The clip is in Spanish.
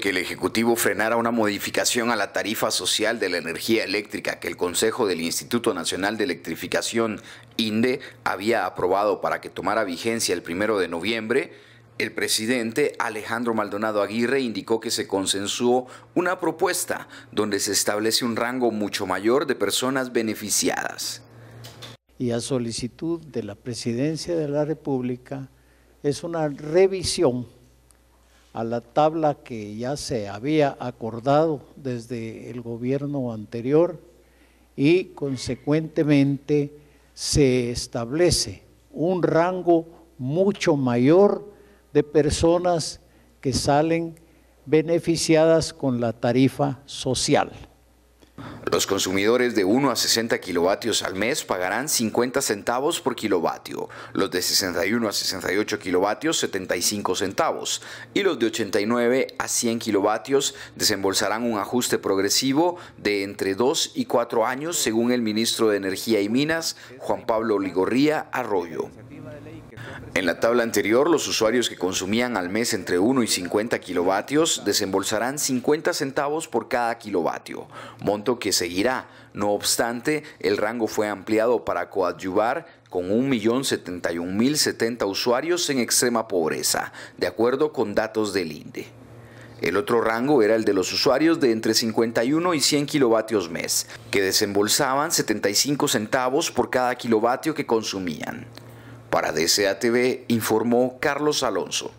que el Ejecutivo frenara una modificación a la tarifa social de la energía eléctrica que el Consejo del Instituto Nacional de Electrificación, INDE, había aprobado para que tomara vigencia el primero de noviembre, el presidente Alejandro Maldonado Aguirre indicó que se consensuó una propuesta donde se establece un rango mucho mayor de personas beneficiadas. Y a solicitud de la Presidencia de la República es una revisión a la tabla que ya se había acordado desde el gobierno anterior y consecuentemente se establece un rango mucho mayor de personas que salen beneficiadas con la tarifa social. Los consumidores de 1 a 60 kilovatios al mes pagarán 50 centavos por kilovatio, los de 61 a 68 kilovatios 75 centavos y los de 89 a 100 kilovatios desembolsarán un ajuste progresivo de entre 2 y 4 años según el ministro de Energía y Minas, Juan Pablo Ligorría Arroyo. En la tabla anterior, los usuarios que consumían al mes entre 1 y 50 kilovatios seguirá. No obstante, el rango fue ampliado para coadyuvar con 1.071.070 usuarios en extrema pobreza, de acuerdo con datos del INDE. El otro rango era el de los usuarios de entre 51 y 100 kilovatios mes, que desembolsaban 75 centavos por cada kilovatio que consumían. Para DCATV informó Carlos Alonso.